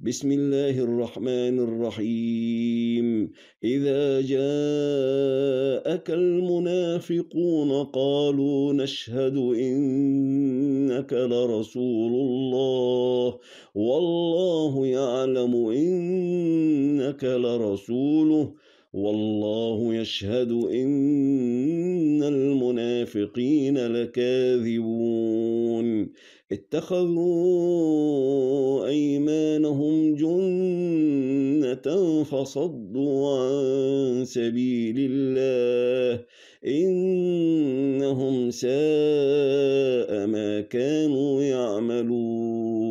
بسم الله الرحمن الرحيم إذا جاءك المنافقون قالوا نشهد إنك لرسول الله والله يعلم إنك لرسوله والله يشهد إن المنافقين لكاذبون اتخذوا فصدوا عن سبيل الله إنهم ساء ما كانوا يعملون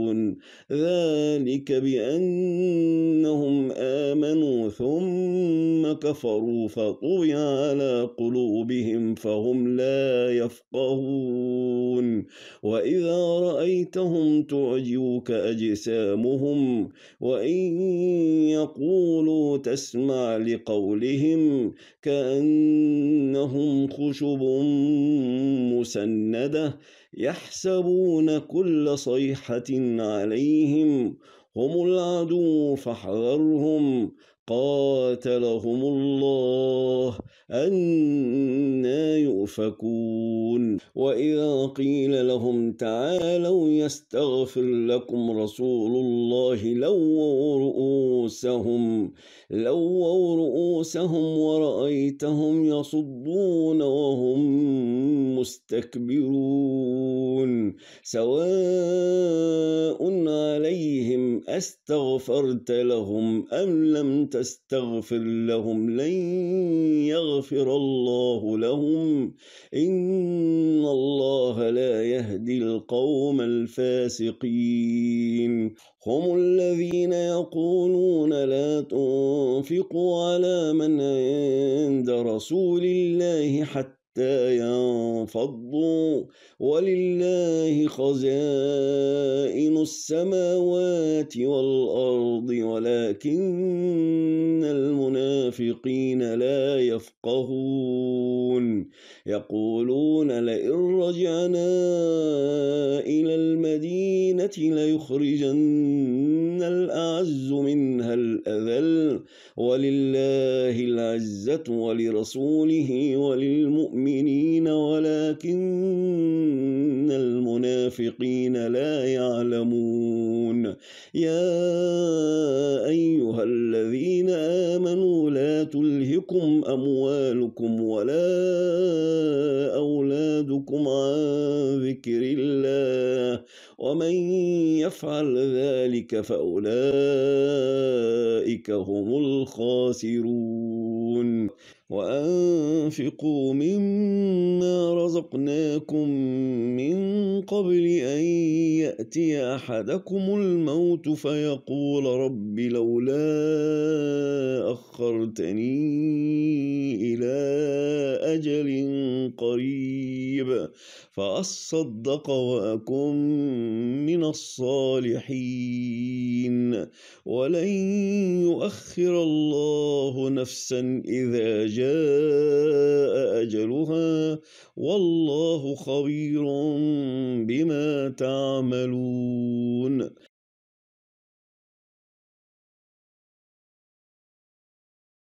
يعملون ذلك بأنهم آمنوا ثم كفروا فطبع على قلوبهم فهم لا يفقهون وإذا رأيتهم تعجبك أجسامهم وإن يقولوا تسمع لقولهم كأنهم خشب مسندة يحسبون كل صيحة عليهم هم العدو فاحذرهم قاتلهم الله أنا يؤفكون وإذا قيل لهم تعالوا يستغفر لكم رسول الله لووا رؤوسهم لووا رؤوسهم ورأيتهم يصدون وهم مستكبرون سواء أستغفرت لهم أم لم تستغفر لهم لن يغفر الله لهم إن الله لا يهدي القوم الفاسقين هم الذين يقولون لا تنفقوا على من عند رسول الله حتى حتى ينفضوا ولله خزائن السماوات والأرض ولكن المنافقين لا يفقهون يقولون لئن رجعنا إلى المدينة ليخرجن الأعز منها الأذل ولله العزة ولرسوله وللمؤمنين المؤمنين ولكن المنافقين لا يعلمون يا أيها الذين آمنوا لا تلهكم أموالكم ولا أولادكم عن ذكر الله ومن يفعل ذلك فأولئك هم الخاسرون وأنفقوا مما رزقناكم من قبل أن يأتي أحدكم الموت فيقول رب لولا أخرتني إلى أجل قريب فأصدق وأكن من الصالحين ولن يؤخر الله نفسا إذا جاء أجلها والله خبير بما تعملون